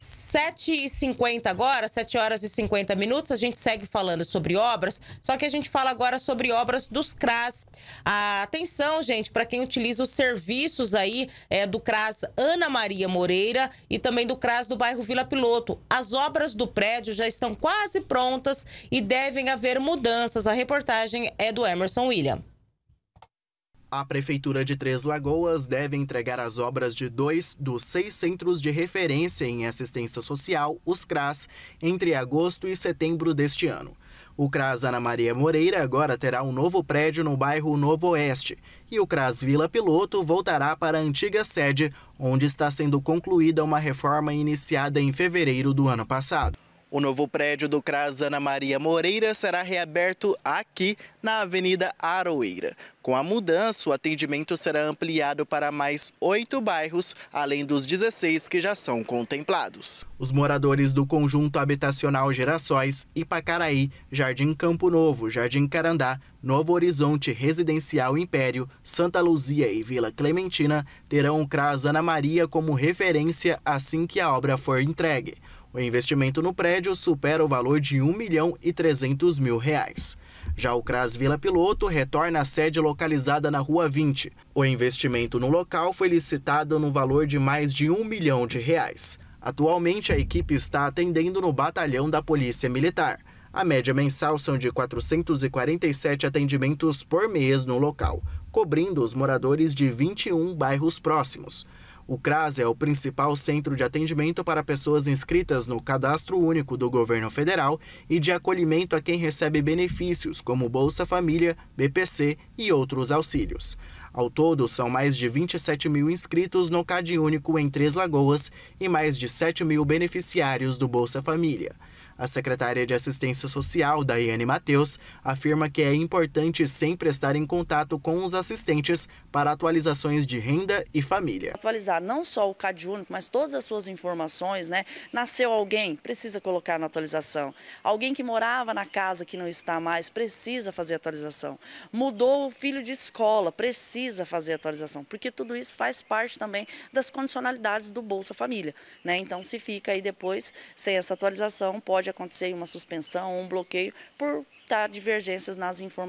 7h50 agora, 7 horas e 50 minutos, a gente segue falando sobre obras, só que a gente fala agora sobre obras dos CRAS. atenção, gente, para quem utiliza os serviços aí é, do CRAS Ana Maria Moreira e também do CRAS do bairro Vila Piloto. As obras do prédio já estão quase prontas e devem haver mudanças. A reportagem é do Emerson William. A Prefeitura de Três Lagoas deve entregar as obras de dois dos seis centros de referência em assistência social, os CRAS, entre agosto e setembro deste ano. O CRAS Ana Maria Moreira agora terá um novo prédio no bairro Novo Oeste e o CRAS Vila Piloto voltará para a antiga sede, onde está sendo concluída uma reforma iniciada em fevereiro do ano passado. O novo prédio do CRAS Ana Maria Moreira será reaberto aqui na Avenida Aroeira. Com a mudança, o atendimento será ampliado para mais oito bairros, além dos 16 que já são contemplados. Os moradores do conjunto habitacional Gerações, Ipacaraí, Jardim Campo Novo, Jardim Carandá, Novo Horizonte Residencial Império, Santa Luzia e Vila Clementina terão o CRAS Ana Maria como referência assim que a obra for entregue. O investimento no prédio supera o valor de 1 milhão e 300 mil reais. Já o CRAS Vila Piloto retorna à sede localizada na Rua 20. O investimento no local foi licitado no valor de mais de 1 milhão de reais. Atualmente, a equipe está atendendo no batalhão da Polícia Militar. A média mensal são de 447 atendimentos por mês no local, cobrindo os moradores de 21 bairros próximos. O CRAS é o principal centro de atendimento para pessoas inscritas no Cadastro Único do Governo Federal e de acolhimento a quem recebe benefícios como Bolsa Família, BPC e outros auxílios. Ao todo, são mais de 27 mil inscritos no CadÚnico em Três Lagoas e mais de 7 mil beneficiários do Bolsa Família. A secretária de Assistência Social, Daiane Matheus, afirma que é importante sempre estar em contato com os assistentes para atualizações de renda e família. Atualizar não só o CAD único, mas todas as suas informações, né? Nasceu alguém, precisa colocar na atualização. Alguém que morava na casa que não está mais, precisa fazer atualização. Mudou o filho de escola, precisa fazer atualização, porque tudo isso faz parte também das condicionalidades do Bolsa Família, né? Então, se fica aí depois sem essa atualização, pode pode acontecer uma suspensão, um bloqueio por tá, divergências nas informações.